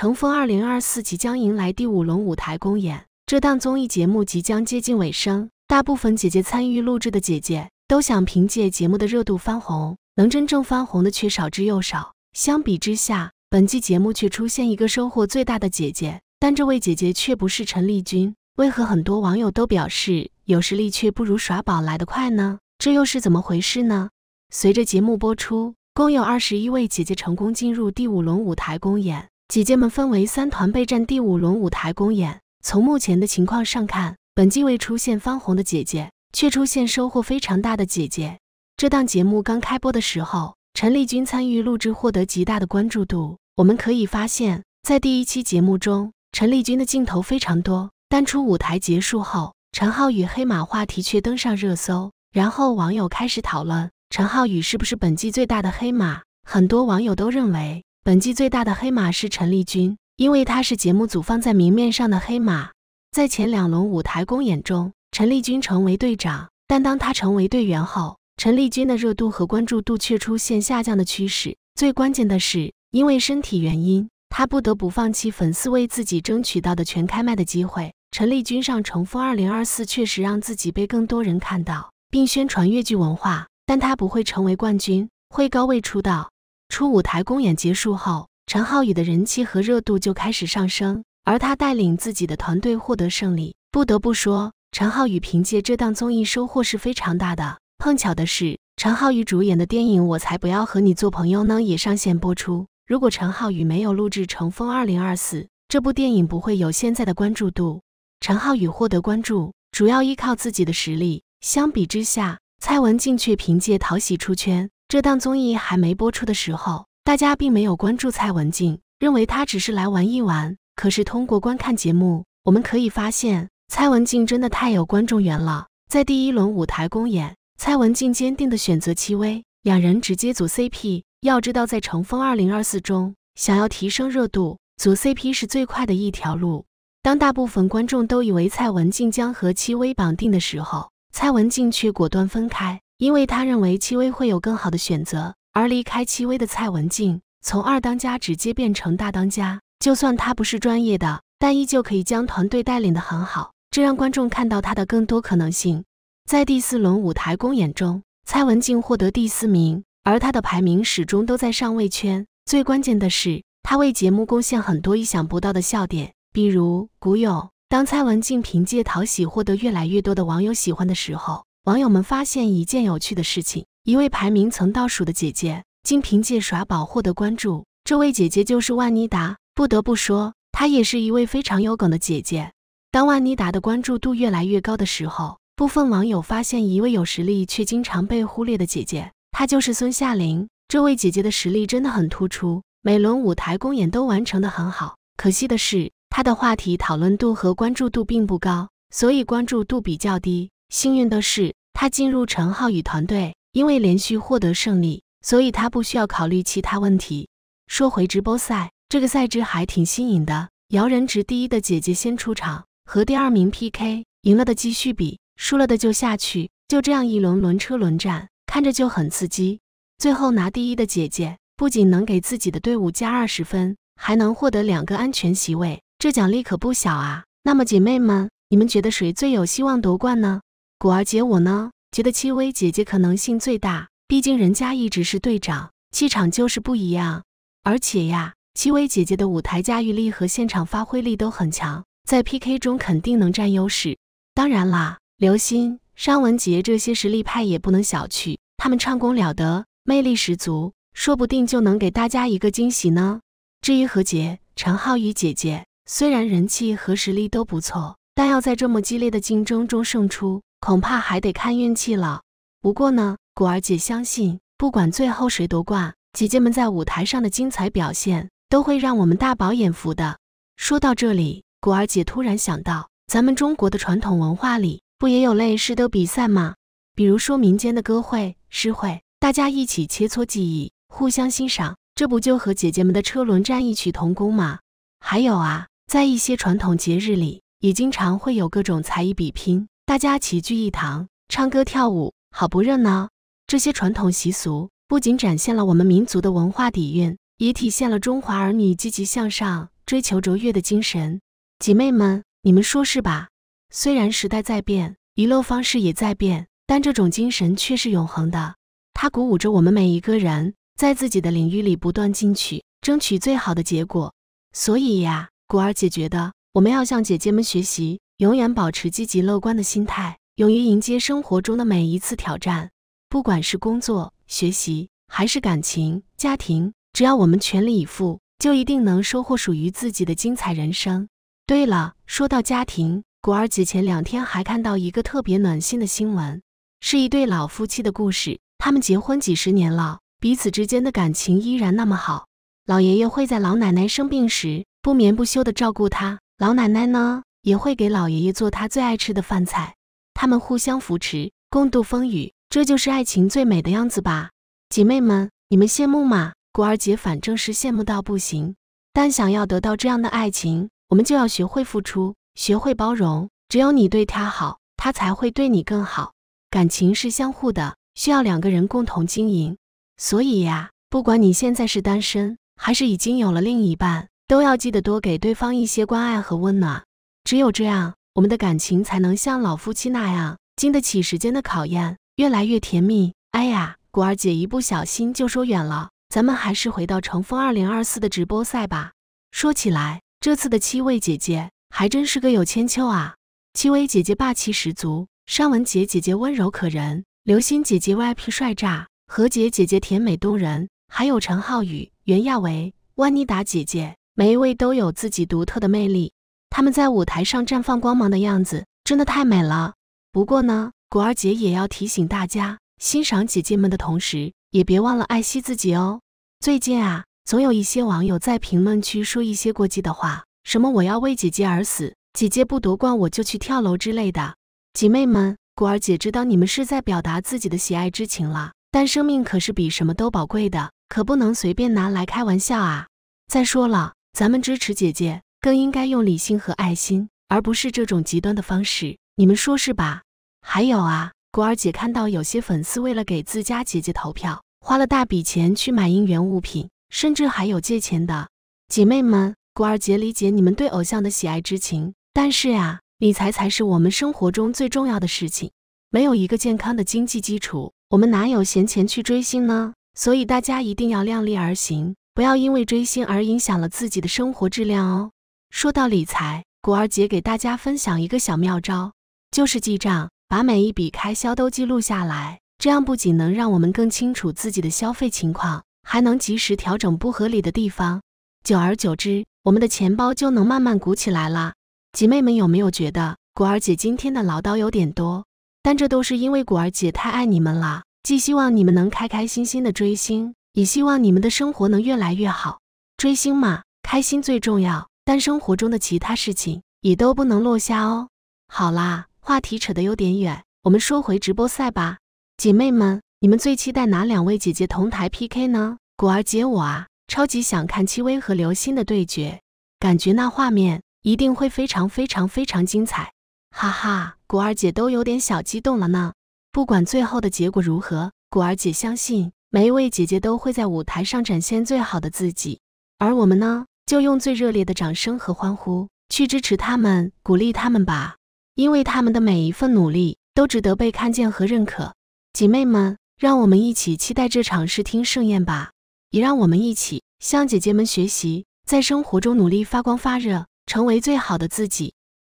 乘风二零二四即将迎来第五轮舞台公演，这档综艺节目即将接近尾声。大部分姐姐参与录制的姐姐都想凭借节目的热度翻红，能真正翻红的却少之又少。相比之下，本季节目却出现一个收获最大的姐姐，但这位姐姐却不是陈丽君。为何很多网友都表示有实力却不如耍宝来得快呢？这又是怎么回事呢？随着节目播出，共有二十一位姐姐成功进入第五轮舞台公演。姐姐们分为三团备战第五轮舞台公演。从目前的情况上看，本季未出现翻红的姐姐，却出现收获非常大的姐姐。这档节目刚开播的时候，陈丽君参与录制，获得极大的关注度。我们可以发现，在第一期节目中，陈丽君的镜头非常多。但出舞台结束后，陈浩宇黑马话题却登上热搜，然后网友开始讨论陈浩宇是不是本季最大的黑马。很多网友都认为。本季最大的黑马是陈丽君，因为她是节目组放在明面上的黑马。在前两轮舞台公演中，陈丽君成为队长，但当她成为队员后，陈丽君的热度和关注度却出现下降的趋势。最关键的是，因为身体原因，她不得不放弃粉丝为自己争取到的全开麦的机会。陈丽君上《乘风二零二四》确实让自己被更多人看到，并宣传越剧文化，但她不会成为冠军，会高位出道。初舞台公演结束后，陈浩宇的人气和热度就开始上升，而他带领自己的团队获得胜利。不得不说，陈浩宇凭借这档综艺收获是非常大的。碰巧的是，陈浩宇主演的电影《我才不要和你做朋友呢》也上线播出。如果陈浩宇没有录制《乘风二零二四》，这部电影不会有现在的关注度。陈浩宇获得关注主要依靠自己的实力，相比之下，蔡文静却凭借讨喜出圈。这档综艺还没播出的时候，大家并没有关注蔡文静，认为她只是来玩一玩。可是通过观看节目，我们可以发现蔡文静真的太有观众缘了。在第一轮舞台公演，蔡文静坚定的选择戚薇，两人直接组 CP。要知道，在《乘风二零二四》中，想要提升热度，组 CP 是最快的一条路。当大部分观众都以为蔡文静将和戚薇绑定的时候，蔡文静却果断分开。因为他认为戚薇会有更好的选择，而离开戚薇的蔡文静从二当家直接变成大当家，就算他不是专业的，但依旧可以将团队带领的很好，这让观众看到他的更多可能性。在第四轮舞台公演中，蔡文静获得第四名，而他的排名始终都在上位圈。最关键的是，他为节目贡献很多意想不到的笑点，比如古勇。当蔡文静凭借讨喜获得越来越多的网友喜欢的时候。网友们发现一件有趣的事情：一位排名曾倒数的姐姐，竟凭借耍宝获得关注。这位姐姐就是万妮达。不得不说，她也是一位非常有梗的姐姐。当万妮达的关注度越来越高的时候，部分网友发现一位有实力却经常被忽略的姐姐，她就是孙夏玲。这位姐姐的实力真的很突出，每轮舞台公演都完成的很好。可惜的是，她的话题讨论度和关注度并不高，所以关注度比较低。幸运的是，他进入陈浩宇团队，因为连续获得胜利，所以他不需要考虑其他问题。说回直播赛，这个赛制还挺新颖的。摇人值第一的姐姐先出场，和第二名 PK，赢了的继续比，输了的就下去。就这样一轮轮车轮战，看着就很刺激。最后拿第一的姐姐不仅能给自己的队伍加二十分，还能获得两个安全席位，这奖励可不小啊。那么姐妹们，你们觉得谁最有希望夺冠呢？古儿姐，我呢觉得戚薇姐姐可能性最大，毕竟人家一直是队长，气场就是不一样。而且呀，戚薇姐姐的舞台驾驭力和现场发挥力都很强，在 PK 中肯定能占优势。当然啦，刘欣、尚文杰这些实力派也不能小觑，他们唱功了得，魅力十足，说不定就能给大家一个惊喜呢。至于何洁、陈浩宇姐姐，虽然人气和实力都不错，但要在这么激烈的竞争中胜出。恐怕还得看运气了。不过呢，果儿姐相信，不管最后谁夺冠，姐姐们在舞台上的精彩表现都会让我们大饱眼福的。说到这里，果儿姐突然想到，咱们中国的传统文化里不也有类似的比赛吗？比如说民间的歌会、诗会，大家一起切磋技艺，互相欣赏，这不就和姐姐们的车轮战异曲同工吗？还有啊，在一些传统节日里，也经常会有各种才艺比拼。大家齐聚一堂，唱歌跳舞，好不热闹！这些传统习俗不仅展现了我们民族的文化底蕴，也体现了中华儿女积极向上、追求卓越的精神。姐妹们，你们说是吧？虽然时代在变，娱乐方式也在变，但这种精神却是永恒的。它鼓舞着我们每一个人，在自己的领域里不断进取，争取最好的结果。所以呀，果儿姐觉得我们要向姐姐们学习。永远保持积极乐观的心态，勇于迎接生活中的每一次挑战，不管是工作、学习，还是感情、家庭，只要我们全力以赴，就一定能收获属于自己的精彩人生。对了，说到家庭，果儿姐前两天还看到一个特别暖心的新闻，是一对老夫妻的故事。他们结婚几十年了，彼此之间的感情依然那么好。老爷爷会在老奶奶生病时不眠不休地照顾她，老奶奶呢？也会给老爷爷做他最爱吃的饭菜，他们互相扶持，共度风雨，这就是爱情最美的样子吧。姐妹们，你们羡慕吗？古二姐反正是羡慕到不行。但想要得到这样的爱情，我们就要学会付出，学会包容。只有你对他好，他才会对你更好。感情是相互的，需要两个人共同经营。所以呀，不管你现在是单身，还是已经有了另一半，都要记得多给对方一些关爱和温暖。只有这样，我们的感情才能像老夫妻那样经得起时间的考验，越来越甜蜜。哎呀，古二姐一不小心就说远了，咱们还是回到乘风二零二四的直播赛吧。说起来，这次的七位姐姐还真是各有千秋啊！七位姐姐霸气十足，尚雯婕姐姐温柔可人，刘心姐姐外皮帅炸，何洁姐姐甜美动人，还有陈浩宇、袁娅维、万妮达姐姐，每一位都有自己独特的魅力。他们在舞台上绽放光芒的样子真的太美了。不过呢，果儿姐也要提醒大家，欣赏姐姐们的同时，也别忘了爱惜自己哦。最近啊，总有一些网友在评论区说一些过激的话，什么“我要为姐姐而死，姐姐不夺冠我就去跳楼”之类的。姐妹们，果儿姐知道你们是在表达自己的喜爱之情了，但生命可是比什么都宝贵的，可不能随便拿来开玩笑啊。再说了，咱们支持姐姐。更应该用理性和爱心，而不是这种极端的方式。你们说是吧？还有啊，古儿姐看到有些粉丝为了给自家姐姐投票，花了大笔钱去买应援物品，甚至还有借钱的。姐妹们，古儿姐理解你们对偶像的喜爱之情，但是呀，理财才是我们生活中最重要的事情。没有一个健康的经济基础，我们哪有闲钱去追星呢？所以大家一定要量力而行，不要因为追星而影响了自己的生活质量哦。说到理财，果儿姐给大家分享一个小妙招，就是记账，把每一笔开销都记录下来。这样不仅能让我们更清楚自己的消费情况，还能及时调整不合理的地方。久而久之，我们的钱包就能慢慢鼓起来了。姐妹们，有没有觉得果儿姐今天的唠叨有点多？但这都是因为果儿姐太爱你们了，既希望你们能开开心心的追星，也希望你们的生活能越来越好。追星嘛，开心最重要。但生活中的其他事情也都不能落下哦。好啦，话题扯得有点远，我们说回直播赛吧。姐妹们，你们最期待哪两位姐姐同台 PK 呢？果儿姐我啊，超级想看戚薇和刘欣的对决，感觉那画面一定会非常非常非常精彩。哈哈，果儿姐都有点小激动了呢。不管最后的结果如何，果儿姐相信每一位姐姐都会在舞台上展现最好的自己，而我们呢？就用最热烈的掌声和欢呼去支持他们、鼓励他们吧，因为他们的每一份努力都值得被看见和认可。姐妹们，让我们一起期待这场视听盛宴吧，也让我们一起向姐姐们学习，在生活中努力发光发热，成为最好的自己。